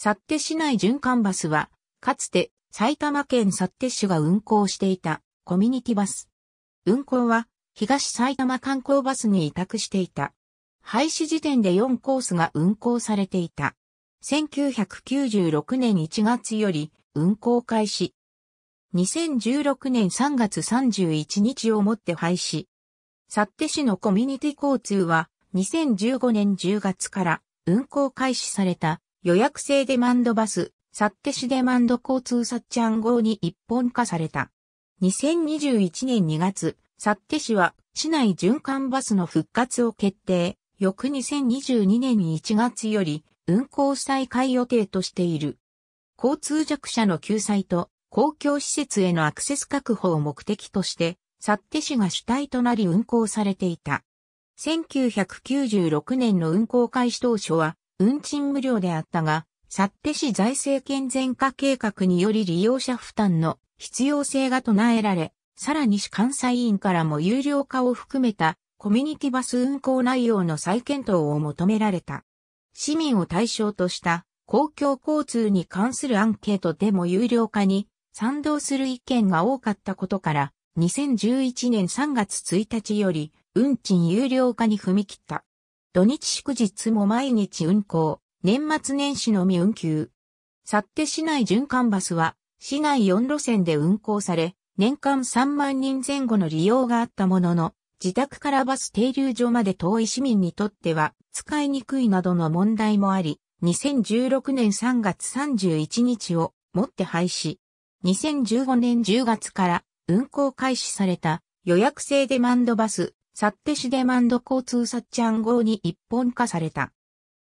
幸手市内循環バスは、かつて埼玉県幸手市が運行していたコミュニティバス。運行は東埼玉観光バスに委託していた。廃止時点で4コースが運行されていた。1996年1月より運行開始。2016年3月31日をもって廃止。幸手市のコミュニティ交通は2015年10月から運行開始された予約制デマンドバス、サッテシデマンド交通サッチャン号に一本化された。2021年2月、サッテ市は市内循環バスの復活を決定。翌2022年1月より運行再開予定としている。交通弱者の救済と公共施設へのアクセス確保を目的として、サッテ市が主体となり運行されていた。1996年の運行開始当初は、運賃無料であったが、幸手市財政健全化計画により利用者負担の必要性が唱えられ、さらに市関西委員からも有料化を含めたコミュニティバス運行内容の再検討を求められた。市民を対象とした公共交通に関するアンケートでも有料化に賛同する意見が多かったことから、2011年3月1日より運賃有料化に踏み切った。土日祝日も毎日運行、年末年始のみ運休。去って市内循環バスは、市内4路線で運行され、年間3万人前後の利用があったものの、自宅からバス停留所まで遠い市民にとっては使いにくいなどの問題もあり、2016年3月31日をもって廃止。2015年10月から運行開始された予約制デマンドバスサッテシデマンド交通サッチャン号に一本化された。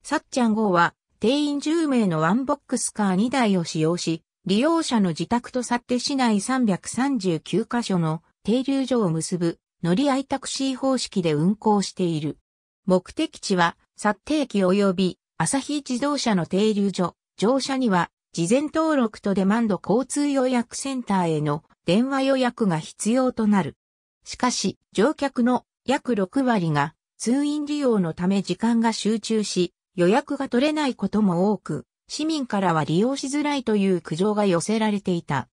サッチャン号は定員10名のワンボックスカー2台を使用し、利用者の自宅とサッテ市内339カ所の停留所を結ぶ乗り合いタクシー方式で運行している。目的地は、サッテ駅及び朝日自動車の停留所、乗車には事前登録とデマンド交通予約センターへの電話予約が必要となる。しかし、乗客の約6割が通院利用のため時間が集中し、予約が取れないことも多く、市民からは利用しづらいという苦情が寄せられていた。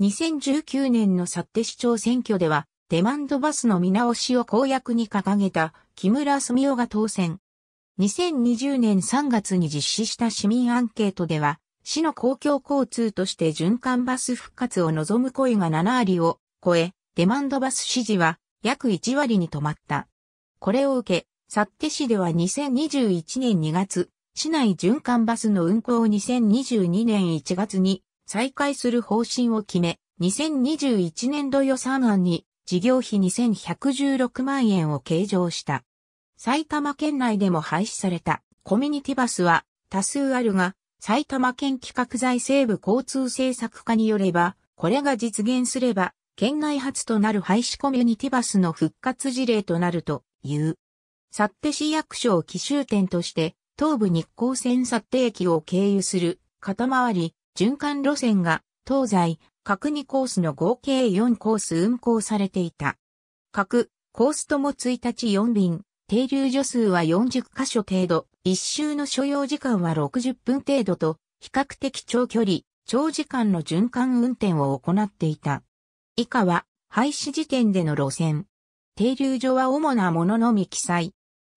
2019年のって市長選挙では、デマンドバスの見直しを公約に掲げた木村澄夫が当選。2020年3月に実施した市民アンケートでは、市の公共交通として循環バス復活を望む声が7割を超え、デマンドバス支持は約1割に止まった。これを受け、幸手市では2021年2月、市内循環バスの運行を2022年1月に再開する方針を決め、2021年度予算案に事業費2116万円を計上した。埼玉県内でも廃止されたコミュニティバスは多数あるが、埼玉県企画財政部交通政策課によれば、これが実現すれば、県内初となる廃止コミュニティバスの復活事例となるという。ッテ市役所を奇襲点として、東武日光線幸手駅を経由する片回り循環路線が東西各2コースの合計4コース運行されていた。各コースとも1日4便、停留所数は40カ所程度、一周の所要時間は60分程度と、比較的長距離、長時間の循環運転を行っていた。以下は、廃止時点での路線。停留所は主なもののみ記載。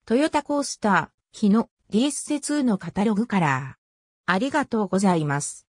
トヨタコースター、日野 DSC2 のカタログカラー。ありがとうございます。